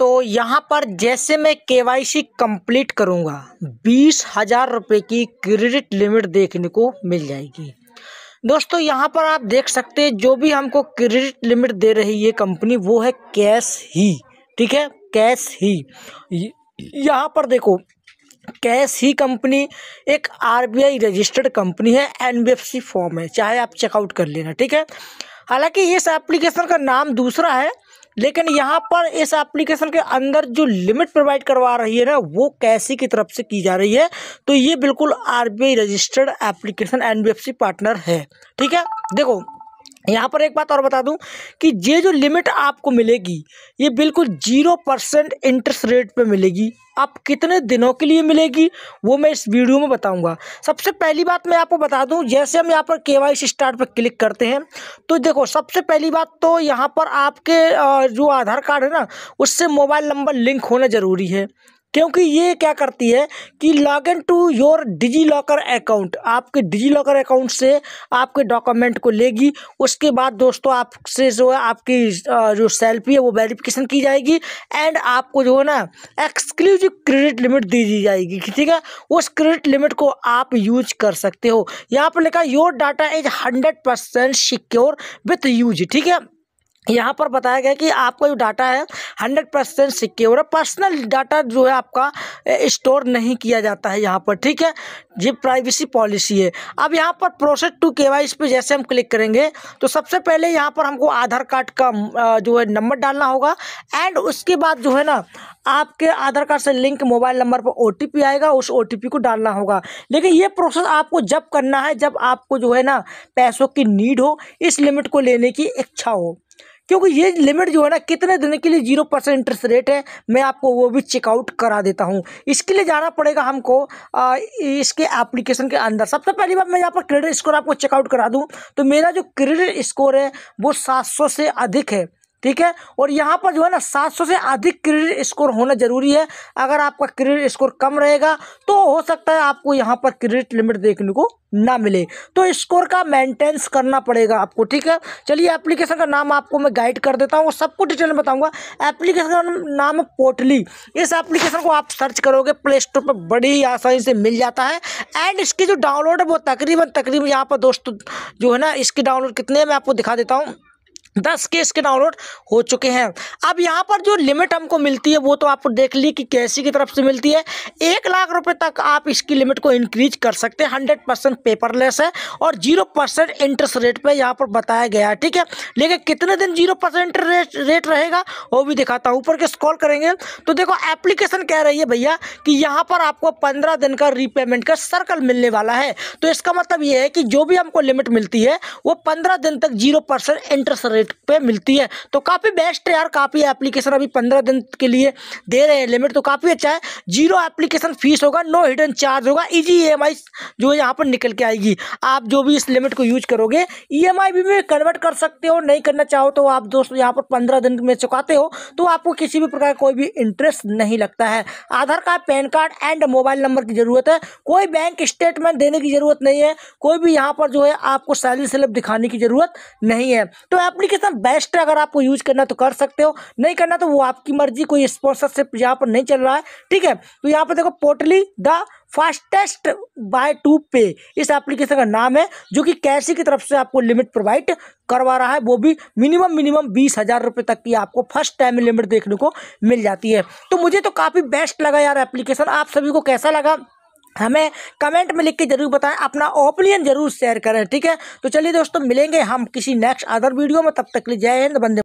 तो यहाँ पर जैसे मैं के वाई सी कम्प्लीट करूँगा बीस हज़ार रुपये की क्रेडिट लिमिट देखने को मिल जाएगी दोस्तों यहाँ पर आप देख सकते हैं जो भी हमको क्रेडिट लिमिट दे रही है कंपनी वो है कैश ही ठीक है कैश ही यहाँ पर देखो कैश ही कंपनी एक आरबीआई रजिस्टर्ड कंपनी है एनबीएफसी फॉर्म है चाहे आप चेकआउट कर लेना ठीक है हालांकि इस एप्लीकेशन का नाम दूसरा है लेकिन यहाँ पर इस एप्लीकेशन के अंदर जो लिमिट प्रोवाइड करवा रही है ना वो कैसी की तरफ से की जा रही है तो ये बिल्कुल RBI registered application NBFC partner है ठीक है देखो यहाँ पर एक बात और बता दूं कि ये जो लिमिट आपको मिलेगी ये बिल्कुल जीरो परसेंट इंटरेस्ट रेट पे मिलेगी आप कितने दिनों के लिए मिलेगी वो मैं इस वीडियो में बताऊंगा सबसे पहली बात मैं आपको बता दूं जैसे हम यहाँ पर के वाई सी स्टार्ट पर क्लिक करते हैं तो देखो सबसे पहली बात तो यहाँ पर आपके जो आधार कार्ड है ना उससे मोबाइल नंबर लिंक होना ज़रूरी है क्योंकि ये क्या करती है कि log in to your DigiLocker account आपके डिजी लॉकर अकाउंट से आपके डॉक्यूमेंट को लेगी उसके बाद दोस्तों आपसे जो है आपकी जो सेल्फी है वो वेरिफिकेशन की जाएगी एंड आपको जो है ना एक्सक्लूसिव क्रेडिट लिमिट दे दी जाएगी ठीक है उस क्रेडिट लिमिट को आप यूज कर सकते हो यहाँ पर लिखा your data is hundred percent secure with use ठीक है यहाँ पर बताया गया कि आपका जो डाटा है हंड्रेड परसेंट सिक्योर है पर्सनल डाटा जो है आपका स्टोर नहीं किया जाता है यहाँ पर ठीक है ये प्राइवेसी पॉलिसी है अब यहाँ पर प्रोसेस टू के वाई पे जैसे हम क्लिक करेंगे तो सबसे पहले यहाँ पर हमको आधार कार्ड का जो है नंबर डालना होगा एंड उसके बाद जो है ना आपके आधार कार्ड से लिंक मोबाइल नंबर पर ओ आएगा उस ओ को डालना होगा लेकिन ये प्रोसेस आपको जब करना है जब आपको जो है ना पैसों की नीड हो इस लिमिट को लेने की इच्छा हो क्योंकि ये लिमिट जो है ना कितने दिन के लिए जीरो परसेंट इंटरेस्ट रेट है मैं आपको वो भी चेकआउट करा देता हूँ इसके लिए जाना पड़ेगा हमको आ, इसके एप्लीकेशन के अंदर सबसे पहली बात मैं यहाँ पर क्रेडिट स्कोर आपको चेकआउट करा दूँ तो मेरा जो क्रेडिट स्कोर है वो सात से अधिक है ठीक है और यहाँ पर जो है ना 700 से अधिक क्रेडिट स्कोर होना ज़रूरी है अगर आपका क्रेडिट स्कोर कम रहेगा तो हो सकता है आपको यहाँ पर क्रेडिट लिमिट देखने को ना मिले तो स्कोर का मेंटेनेंस करना पड़ेगा आपको ठीक है चलिए एप्लीकेशन का नाम आपको मैं गाइड कर देता हूँ और सबको डिटेल में बताऊँगा एप्लीकेशन का नाम है इस एप्लीकेशन को आप सर्च करोगे प्ले स्टोर पर बड़ी आसानी से मिल जाता है एंड इसकी जो डाउनलोड है वो तकरीबन तकरीबन यहाँ पर दोस्तों जो है ना इसकी डाउनलोड कितने मैं आपको दिखा देता हूँ दस के इसके डाउनलोड हो चुके हैं अब यहाँ पर जो लिमिट हमको मिलती है वो तो आप देख ली कि कैसी की तरफ से मिलती है एक लाख रुपए तक आप इसकी लिमिट को इंक्रीज कर सकते हैं हंड्रेड परसेंट पेपरलेस है और जीरो परसेंट इंटरेस्ट रेट पे यहाँ पर बताया गया है ठीक है लेकिन कितने दिन जीरो परसेंट रेट रेट रहेगा वो भी दिखाता हूँ ऊपर के स्कॉल करेंगे तो देखो एप्लीकेशन कह रही है भैया कि यहाँ पर आपको पंद्रह दिन का रीपेमेंट का सर्कल मिलने वाला है तो इसका मतलब ये है कि जो भी हमको लिमिट मिलती है वो पंद्रह दिन तक जीरो इंटरेस्ट रेट रेट पे मिलती है तो काफ़ी बेस्ट है यार काफ़ी एप्लीकेशन अभी पंद्रह दिन के लिए दे रहे हैं लिमिट तो काफ़ी अच्छा है जीरो एप्लीकेशन फीस होगा नो हिडन चार्ज होगा ईजी ई जो यहाँ पर निकल के आएगी आप जो भी इस लिमिट को यूज करोगे ई भी में कन्वर्ट कर सकते हो नहीं करना चाहो तो आप दोस्तों यहाँ पर पंद्रह दिन में चुकाते हो तो आपको किसी भी प्रकार कोई भी इंटरेस्ट नहीं लगता है Aadhaar card PAN card and mobile number की ज़रूरत है कोई बैंक स्टेटमेंट देने की ज़रूरत नहीं है कोई भी यहाँ पर जो है आपको सैलरी स्लिप दिखाने की ज़रूरत नहीं है तो एप्लीकेशन एप्लीकेशन बेस्ट अगर आपको यूज करना तो कर सकते हो नहीं करना तो वो आपकी मर्जी कोई स्पॉन्सरशिप यहाँ पर नहीं चल रहा है ठीक है तो यहाँ पर देखो पोर्टली the fastest buy to pay इस एप्लीकेशन का नाम है जो कि कैसी की तरफ से आपको लिमिट प्रोवाइड करवा रहा है वो भी मिनिमम मिनिमम बीस हज़ार रुपये तक की आपको फर्स्ट टाइम लिमिट देखने को मिल जाती है तो मुझे तो काफ़ी बेस्ट लगा यार एप्लीकेशन आप सभी को कैसा लगा हमें कमेंट में लिख के जरूर बताएं अपना ओपिनियन जरूर शेयर करें ठीक है तो चलिए दोस्तों मिलेंगे हम किसी नेक्स्ट अदर वीडियो में तब तक लिए जय हिंद बंदे